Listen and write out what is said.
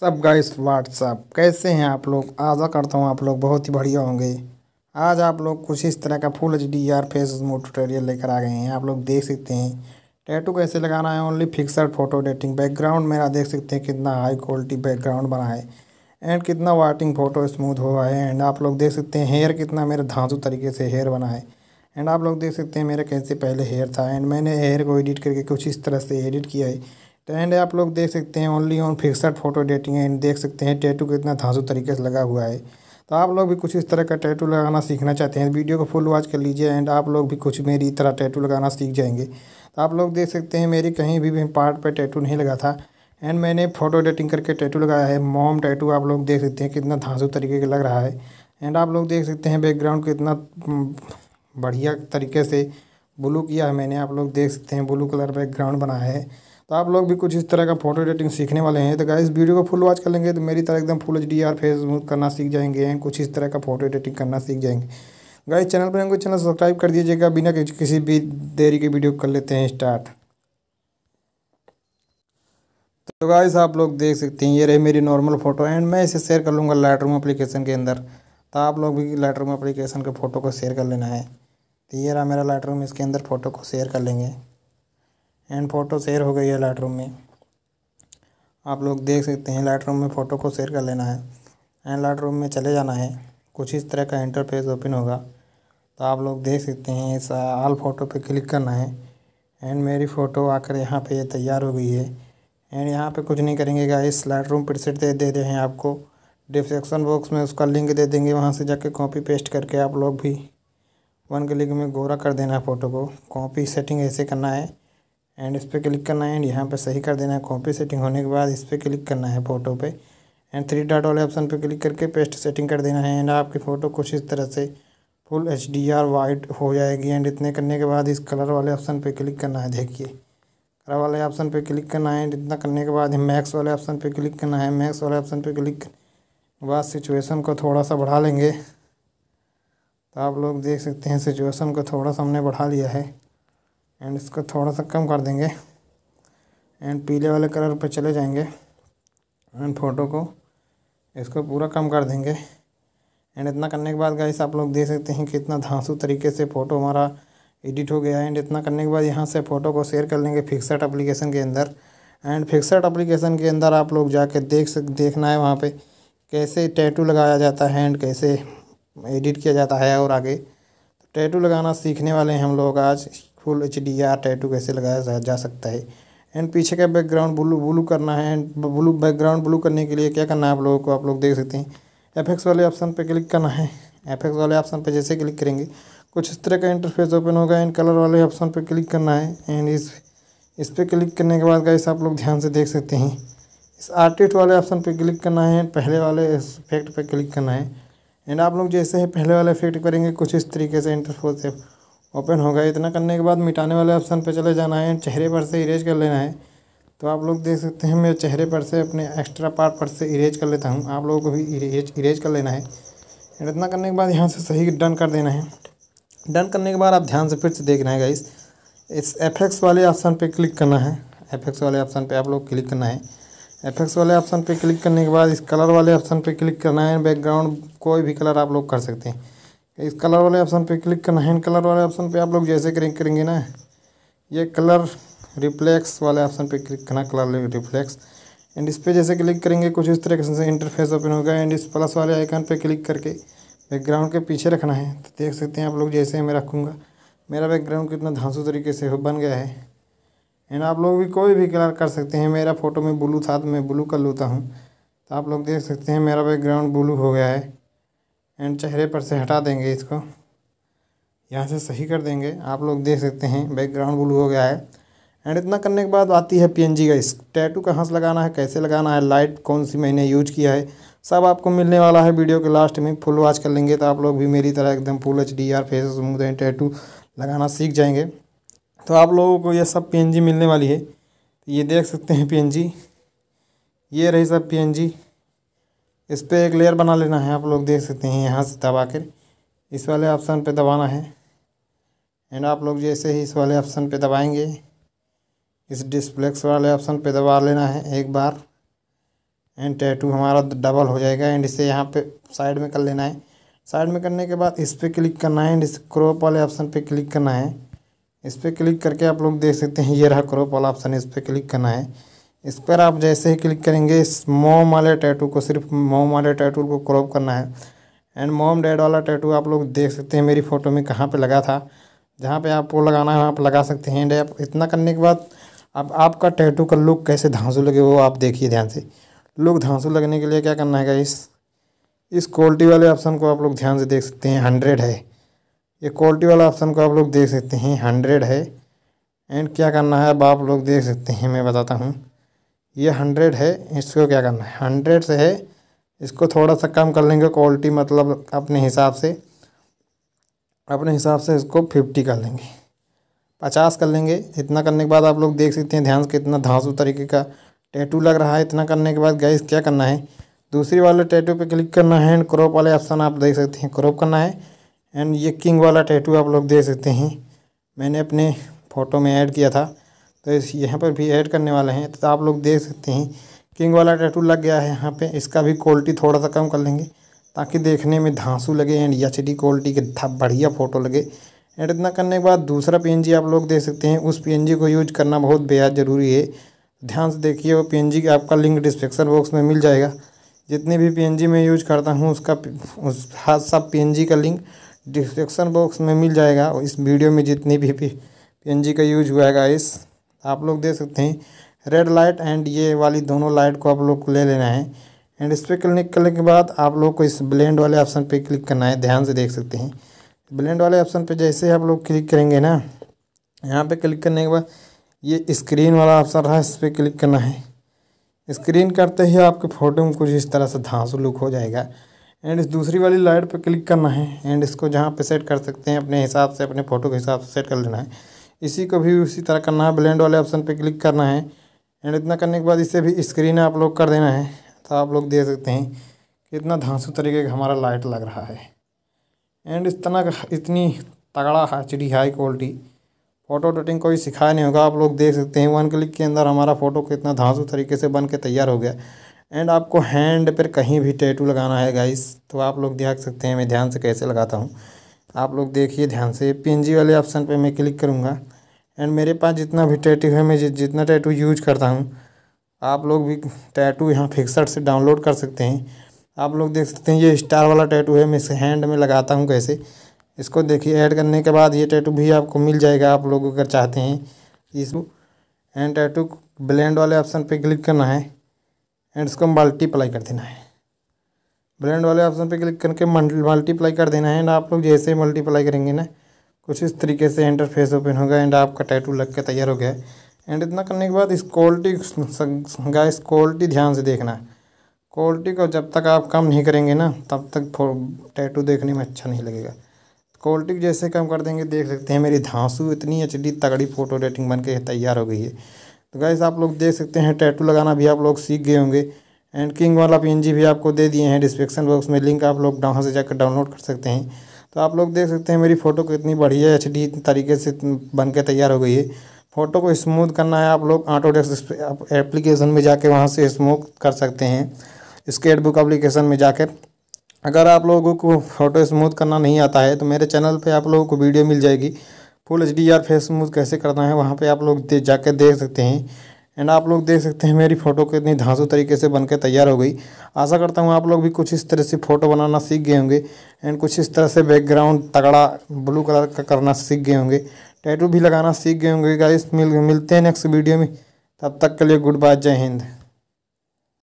सब guys what's up कैसे हैं आप लोग आशा करता हूँ आप लोग बहुत ही बढ़िया होंगे आज आप लोग कुछ इस तरह का full H D R face mode tutorial लेकर आ गए हैं आप लोग देख सकते हैं टैटू कैसे लगाना है only fixed photo editing background मेरा देख सकते हैं कितना हाई क्वालिटी बैकग्राउंड बना है एंड कितना वाटिंग फ़ोटो स्मूथ हुआ है एंड आप लोग देख सकते हैं हेयर कितना मेरे धांसू तरीके से हेयर बना है एंड आप लोग देख सकते हैं मेरे कैसे पहले हेयर था एंड मैंने हेयर को एडिट करके कुछ इस तरह से एडिट किया है तो एंड आप लोग देख सकते हैं only on fixed photo dating and देख सकते हैं टैटू कितना धांसू तरीके से लगा हुआ है तो आप लोग भी कुछ इस तरह का टैटू लगाना सीखना चाहते हैं वीडियो को फुल वॉच कर लीजिए एंड आप लोग भी कुछ मेरी तरह टैटू लगाना सीख जाएंगे तो आप लोग देख सकते हैं मेरी कहीं भी, भी पार्ट पर टैटू नहीं लगा था एंड मैंने फ़ोटो एडिटिंग करके टैटू लगाया है मोम टैटू आप लोग देख सकते हैं कितना धांसू तरीके का लग रहा है एंड आप लोग देख सकते हैं बैकग्राउंड कितना हम्म, बढ़िया तरीके से ब्लू किया है मैंने आप लोग देख सकते हैं ब्लू कलर बैकग्राउंड बनाया है तो आप लोग भी कुछ इस तरह का फोटो एडिटिंग सीखने वाले हैं तो गाय इस वीडियो को फुल वॉच कर लेंगे तो मेरी तरह एकदम full H D R face करना सीख जाएंगे कुछ इस तरह का फोटो एडिटिंग करना सीख जाएंगे इस चैनल पर हमको चैनल सब्सक्राइब कर दीजिएगा बिना किसी भी देरी के वीडियो कर लेते हैं स्टार्ट तो गाइस आप लोग देख सकते हैं ये रही मेरी नॉर्मल फ़ोटो एंड मैं इसे शेयर कर लूँगा लाइट रूम अप्लीकेशन के अंदर तो आप लोग भी लाइट रूम अप्लीकेशन के फ़ोटो को शेयर कर लेना है तो ये रहा मेरा लाइट रूम इसके अंदर फ़ोटो को शेयर कर लेंगे एंड फ़ोटो शेयर हो गई है लाइट में आप लोग देख सकते हैं लाइट रूम में फ़ोटो को शेयर कर लेना है एंड लाइट रूम में चले जाना है कुछ इस तरह का इंटरफेस ओपन होगा तो आप लोग देख सकते हैं इस आल फ़ोटो पे क्लिक करना है एंड मेरी फ़ोटो आकर यहाँ पे तैयार हो गई है एंड यहाँ पे कुछ नहीं करेंगे गाइस लाइट रूम प्रिसेट दे दे रहे हैं आपको डिस्क्रिप्सन बॉक्स में उसका लिंक दे देंगे वहाँ से जाके कॉपी पेस्ट करके आप लोग भी वन क्लिक में गोरा कर देना है फ़ोटो को कॉपी सेटिंग ऐसे करना है एंड इस पर क्लिक करना है एंड यहाँ पर सही कर देना है कॉपी सेटिंग होने के बाद इस पर क्लिक करना है फ़ोटो पे एंड थ्री डॉट वाले ऑप्शन पे क्लिक करके पेस्ट सेटिंग कर देना है एंड आपकी फ़ोटो कुछ इस तरह से full H D R white हो जाएगी एंड इतने करने के बाद इस कलर वाले ऑप्शन पे क्लिक करना है देखिए कलर वाले ऑप्शन पे क्लिक करना है एंड इतना करने के बाद मैक्स वाले ऑप्शन पे क्लिक करना है मैक्स वाले ऑप्शन पे क्लिक बाद सिचुएसन को थोड़ा सा बढ़ा लेंगे तो आप लोग देख सकते हैं सिचुएसन को थोड़ा सा हमने बढ़ा लिया है एंड इसको थोड़ा सा कम कर देंगे एंड पीले वाले कलर पे चले जाएंगे एंड फ़ोटो को इसको पूरा कम कर देंगे एंड इतना करने के बाद गाइस आप लोग देख सकते हैं कि इतना धांसू तरीके से फ़ोटो हमारा एडिट हो गया है एंड इतना करने के बाद यहाँ से फ़ोटो को शेयर कर लेंगे फिक्सड एप्लीकेशन के अंदर एंड फिक्सड एप्लीकेशन के अंदर आप लोग जाके देख सक देखना है वहाँ पर कैसे टैटू लगाया जाता है एंड कैसे एडिट किया जाता है और आगे तो टैटू लगाना सीखने वाले हैं हम लोग आज फुल एच डी या टैटू कैसे लगाया जा सकता है एंड पीछे का बैकग्राउंड ब्लू ब्लू करना है एंड ब्लू बैकग्राउंड ब्लू करने के लिए क्या करना है आप लोगों को आप लोग देख सकते हैं एफ वाले ऑप्शन पर क्लिक करना है एफ वाले ऑप्शन पर जैसे क्लिक करेंगे कुछ इस तरह का इंटरफेस ओपन होगा एंड कलर वाले ऑप्शन पर क्लिक करना है एंड इस इस पर क्लिक करने के बाद गाइस आप लोग ध्यान से देख सकते हैं इस आर्टिस्ट वाले ऑप्शन पर क्लिक करना है पहले वाले इफेक्ट पर क्लिक करना है एंड आप लोग जैसे ही पहले वाले इफेक्ट करेंगे कुछ इस तरीके से इंटरफोस ओपन होगा इतना करने के बाद मिटाने वाले ऑप्शन पर चले जाना है चेहरे पर से इरेज कर लेना है तो आप लोग देख सकते हैं मैं चेहरे पर से अपने एक्स्ट्रा पार्ट पर से इरेज कर लेता हूँ आप लोगों को भी इरेज इरेज कर लेना है इतना करने के बाद यहाँ से सही डन कर देना है डन करने के बाद आप ध्यान से फिर से देखना है गाइस इस एफ वाले ऑप्शन पर क्लिक करना है एफ वाले ऑप्शन पर आप लोग क्लिक करना है एफ वाले ऑप्शन पर क्लिक करने के बाद इस कलर वाले ऑप्शन पर क्लिक करना है बैकग्राउंड कोई भी कलर आप लोग कर सकते हैं इस कलर वाले ऑप्शन पे क्लिक करना है इन कलर वाले ऑप्शन पे आप लोग जैसे क्लिक करेंगे ना ये कलर रिफ्लेक्स वाले ऑप्शन पे क्लिक करना कलर रिफ्लेक्स एंड इस पर जैसे क्लिक करेंगे कुछ इस तरीके से इंटरफेस ओपन होगा एंड इस प्लस वाले आइकन पे क्लिक करके बैकग्राउंड के पीछे रखना है तो देख सकते हैं आप लोग जैसे मैं रखूँगा मेरा बैकग्राउंड कितना धांसू तरीके से बन गया है एंड आप लोग भी कोई भी कलर कर सकते हैं मेरा फ़ोटो में ब्लू था तो मैं ब्लू कर लेता हूँ तो आप लोग देख सकते हैं मेरा बैकग्राउंड ब्लू हो गया है एंड चेहरे पर से हटा देंगे इसको यहाँ से सही कर देंगे आप लोग देख सकते हैं बैकग्राउंड ब्लू हो गया है एंड इतना करने के बाद आती है पीएनजी का इस टैटू कहाँ से लगाना है कैसे लगाना है लाइट कौन सी मैंने यूज किया है सब आपको मिलने वाला है वीडियो के लास्ट में फुल वॉच कर लेंगे तो आप लोग भी मेरी तरह एकदम full H D R face smooth and tattoo लगाना सीख जाएंगे तो आप लोगों को यह सब पी मिलने वाली है ये देख सकते हैं पी ये रही सब पी इस पर एक लेयर बना लेना है आप लोग देख सकते हैं यहाँ से दबा कर इस वाले ऑप्शन पे दबाना है एंड आप लोग जैसे ही इस वाले ऑप्शन पे दबाएंगे इस डिस्प्लेक्स वाले ऑप्शन पे दबा लेना है एक बार एंड टैटू हमारा डबल हो जाएगा एंड इसे यहाँ पे साइड में कर लेना है साइड में करने के बाद इस पर क्लिक करना है एंड इस क्रोप वाले ऑप्शन पर क्लिक करना है इस पर क्लिक करके आप लोग देख सकते हैं ये रहा क्रोप वाला ऑप्शन इस पर क्लिक करना है इस पर आप जैसे ही क्लिक करेंगे इस मोम वाले टैटू को सिर्फ मोम वाले टैटू को क्रॉप करना है एंड मोम डैड वाला टैटू आप लोग देख सकते हैं मेरी फ़ोटो में कहाँ पे लगा था जहाँ पे आपको लगाना है आप लगा सकते हैं एंड इतना करने के बाद अब आपका टैटू का लुक कैसे धांसू लगे वो आप देखिए ध्यान से लुक धांसू लगने के लिए क्या करना है इस इस क्वालिटी वाले ऑप्शन को आप लोग ध्यान से देख सकते हैं हंड्रेड है ये क्वालिटी वाला ऑप्शन को आप लोग देख सकते हैं हंड्रेड है एंड क्या करना है अब आप लोग देख सकते हैं मैं बताता हूँ ये हंड्रेड है इसको क्या करना है हंड्रेड से है इसको थोड़ा सा कम कर लेंगे क्वालिटी मतलब अपने हिसाब से अपने हिसाब से इसको फिफ्टी कर लेंगे पचास कर लेंगे इतना करने के बाद आप लोग देख सकते हैं ध्यान से कितना धांसू तरीके का टैटू लग रहा है इतना करने के बाद गैस क्या करना है दूसरी वाले टैटू पे क्लिक करना है एंड क्रॉप वाले ऑप्शन आप देख सकते हैं क्रॉप करना है एंड ये किंग वाला टैटू आप लोग देख सकते हैं मैंने अपने फ़ोटो में ऐड किया था तो इस यहाँ पर भी ऐड करने वाले हैं तो आप लोग देख सकते हैं किंग वाला टैटू लग गया है यहाँ पे इसका भी क्वालिटी थोड़ा सा कम कर लेंगे ताकि देखने में धांसू लगे एंड एच डी क्वालिटी के बढ़िया फ़ोटो लगे एंड इतना करने के बाद दूसरा पी आप लोग देख सकते हैं उस पी को यूज करना बहुत बेहद ज़रूरी है ध्यान से देखिए वो पी का आपका लिंक डिस्क्रिप्सन बॉक्स में मिल जाएगा जितने भी पी मैं यूज करता हूँ उसका उस हर सब पी का लिंक डिस्क्रिप्सन बॉक्स में मिल जाएगा इस वीडियो में जितनी भी पी का यूज हुआ है इस आप लोग देख सकते हैं रेड लाइट एंड ये वाली दोनों लाइट को आप लोग को ले लेना है एंड इस पर क्लिक करने के बाद आप लोग को इस ब्लेंड वाले ऑप्शन पे क्लिक करना है ध्यान से देख सकते हैं ब्लेंड वाले ऑप्शन पे जैसे आप लोग क्लिक करेंगे ना यहाँ पे क्लिक करने के बाद ये स्क्रीन वाला ऑप्शन रहा इस पर क्लिक करना है स्क्रीन करते ही आपके फ़ोटो में कुछ इस तरह से धांसू लुक हो जाएगा एंड इस दूसरी वाली लाइट पर क्लिक करना है एंड इसको जहाँ पर सेट कर सकते हैं अपने हिसाब से अपने फ़ोटो के हिसाब से सेट कर लेना है इसी को भी उसी तरह करना है ब्लेंड वाले ऑप्शन पे क्लिक करना है एंड इतना करने के बाद इसे भी स्क्रीन आप लोग कर देना है तो आप लोग देख सकते हैं कि इतना धांसू तरीके का हमारा लाइट लग रहा है एंड इस तरह इतनी तगड़ा H high quality photo editing कोई सिखाया नहीं होगा आप लोग देख सकते हैं वन क्लिक के अंदर हमारा फ़ोटो कितना धांसू तरीके से बन के तैयार हो गया एंड आपको हैंड पर कहीं भी टैटू लगाना है गाइस तो आप लोग देख सकते हैं मैं ध्यान से कैसे लगाता हूँ आप लोग देखिए ध्यान से पीएनजी वाले ऑप्शन पे मैं क्लिक करूँगा एंड मेरे पास जितना भी टैटू है मैं जितना टैटू यूज करता हूँ आप लोग भी टैटू यहाँ फिक्सड से डाउनलोड कर सकते हैं आप लोग देख सकते हैं ये स्टार वाला टैटू है मैं इसे हैंड में लगाता हूँ कैसे इसको देखिए ऐड करने के बाद ये टैटू भी आपको मिल जाएगा आप लोग अगर चाहते हैं इस एंड टैटू ब्लेंड वाले ऑप्शन पे क्लिक करना है एंड इसको मल्टीप्लाई कर देना है ब्रांड वाले ऑप्शन पे क्लिक करके मल्टीप्लाई कर देना है एंड आप लोग जैसे मल्टीप्लाई करेंगे ना कुछ इस तरीके से इंटरफेस ओपन होगा एंड आपका टैटू लग के तैयार हो गया है एंड इतना करने के बाद इस क्वालिटी इस क्वालिटी ध्यान से देखना क्वालिटी को जब तक आप कम नहीं करेंगे ना तब तक टैटू देखने में अच्छा नहीं लगेगा क्वालिटी जैसे कम कर देंगे देख सकते हैं मेरी धांसू इतनी डी तगड़ी फ़ोटो एडिटिंग बन के तैयार हो गई है तो गाइस आप लोग देख सकते हैं टैटू लगाना भी आप लोग सीख गए होंगे एंड किंग वाला पी भी आपको दे दिए हैं डिस्क्रिप्शन बॉक्स में लिंक आप लोग वहाँ से जाकर डाउनलोड कर सकते हैं तो आप लोग देख सकते हैं मेरी फ़ोटो कितनी बढ़िया एच डी तरीके से बन के तैयार हो गई है फ़ोटो को स्मूथ करना है आप लोग ऑटो डेस्क एप्लीकेशन में जाके वहाँ से स्मूथ कर सकते हैं स्केट बुक अप्लीकेशन में जाकर अगर आप लोगों को फ़ोटो स्मूथ करना नहीं आता है तो मेरे चैनल पर आप लोगों को वीडियो मिल जाएगी full H D R face smooth कैसे करना है वहाँ पर आप लोग दे, देख सकते हैं एंड आप लोग देख सकते हैं मेरी फ़ोटो कितनी धांसू तरीके से बनकर तैयार हो गई आशा करता हूँ आप लोग भी कुछ इस तरह से फ़ोटो बनाना सीख गए होंगे एंड कुछ इस तरह से बैकग्राउंड तगड़ा ब्लू कलर का करना सीख गए होंगे टैटू भी लगाना सीख गए होंगे गाइस मिल मिलते हैं नेक्स्ट वीडियो में तब तक के लिए गुड बाय जय हिंद